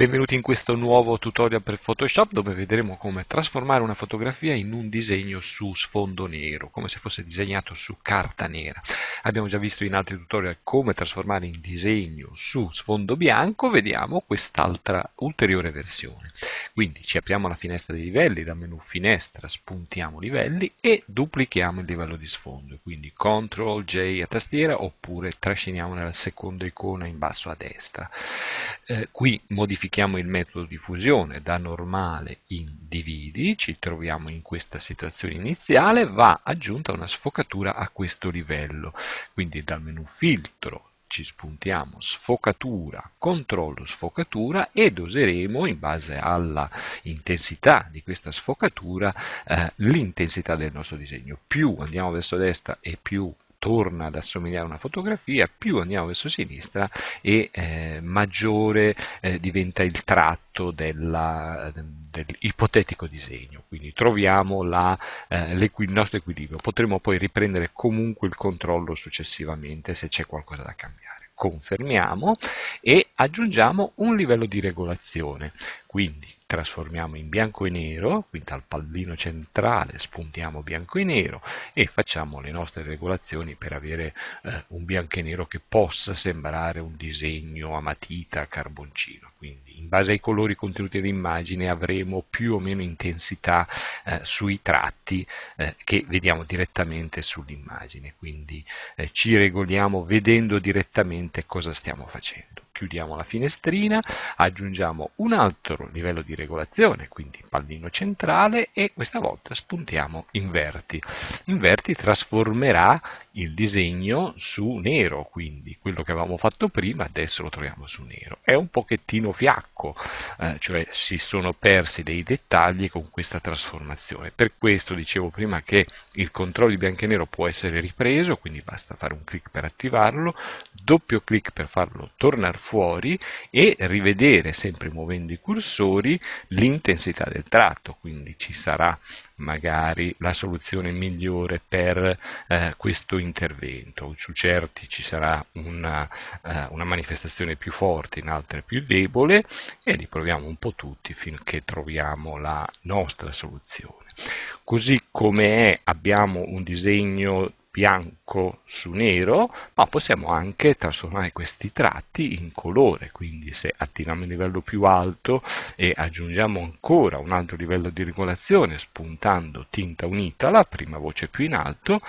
Benvenuti in questo nuovo tutorial per Photoshop dove vedremo come trasformare una fotografia in un disegno su sfondo nero, come se fosse disegnato su carta nera. Abbiamo già visto in altri tutorial come trasformare in disegno su sfondo bianco, vediamo quest'altra ulteriore versione. Quindi ci apriamo la finestra dei livelli, dal menu finestra spuntiamo livelli e duplichiamo il livello di sfondo, quindi CTRL J a tastiera oppure trasciniamo nella seconda icona in basso a destra. Eh, qui modifichiamo applichiamo il metodo di fusione da normale in dividi, ci troviamo in questa situazione iniziale, va aggiunta una sfocatura a questo livello. Quindi dal menu filtro ci spuntiamo sfocatura, controllo sfocatura ed useremo in base alla intensità di questa sfocatura eh, l'intensità del nostro disegno. Più andiamo verso destra e più torna ad assomigliare a una fotografia, più andiamo verso sinistra e eh, maggiore eh, diventa il tratto della, dell'ipotetico disegno. Quindi troviamo la, eh, il nostro equilibrio. Potremo poi riprendere comunque il controllo successivamente se c'è qualcosa da cambiare confermiamo e aggiungiamo un livello di regolazione. Quindi trasformiamo in bianco e nero, quindi al pallino centrale spuntiamo bianco e nero e facciamo le nostre regolazioni per avere eh, un bianco e nero che possa sembrare un disegno a matita, a carboncino. Quindi in base ai colori contenuti nell'immagine avremo più o meno intensità eh, sui tratti eh, che vediamo direttamente sull'immagine, quindi eh, ci regoliamo vedendo direttamente cosa stiamo facendo chiudiamo la finestrina, aggiungiamo un altro livello di regolazione, quindi pallino centrale e questa volta spuntiamo inverti. Inverti trasformerà il disegno su nero, quindi quello che avevamo fatto prima adesso lo troviamo su nero. È un pochettino fiacco, eh, cioè si sono persi dei dettagli con questa trasformazione. Per questo dicevo prima che il controllo di bianco e nero può essere ripreso, quindi basta fare un clic per attivarlo, doppio clic per farlo tornare fuori fuori e rivedere sempre muovendo i cursori l'intensità del tratto, quindi ci sarà magari la soluzione migliore per eh, questo intervento, su certi ci sarà una, eh, una manifestazione più forte, in altre più debole e li proviamo un po' tutti finché troviamo la nostra soluzione. Così come è abbiamo un disegno bianco su nero, ma possiamo anche trasformare questi tratti in colore, quindi se attiriamo il livello più alto e aggiungiamo ancora un altro livello di regolazione spuntando tinta unita, la prima voce più in alto,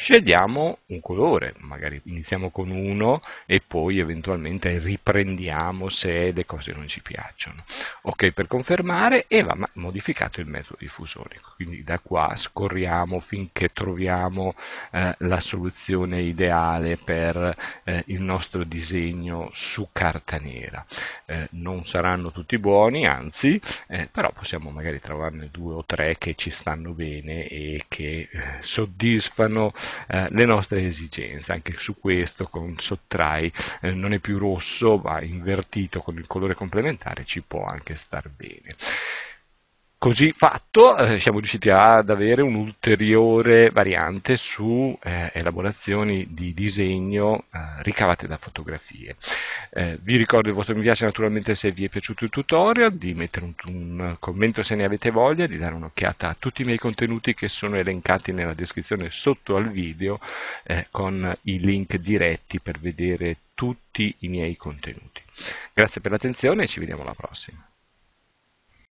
scegliamo un colore, magari iniziamo con uno e poi eventualmente riprendiamo se le cose non ci piacciono. Ok per confermare e va modificato il metodo diffusorico, quindi da qua scorriamo finché troviamo eh, la soluzione ideale per eh, il nostro disegno su carta nera. Eh, non saranno tutti buoni, anzi, eh, però possiamo magari trovarne due o tre che ci stanno bene e che eh, soddisfano eh, le nostre esigenze. Anche su questo con sottrai eh, non è più rosso ma invertito con il colore complementare ci può anche star bene. Così fatto eh, siamo riusciti ad avere un'ulteriore variante su eh, elaborazioni di disegno eh, ricavate da fotografie. Eh, vi ricordo il vostro mi piace naturalmente se vi è piaciuto il tutorial, di mettere un, un commento se ne avete voglia, di dare un'occhiata a tutti i miei contenuti che sono elencati nella descrizione sotto al video eh, con i link diretti per vedere tutti i miei contenuti. Grazie per l'attenzione e ci vediamo alla prossima.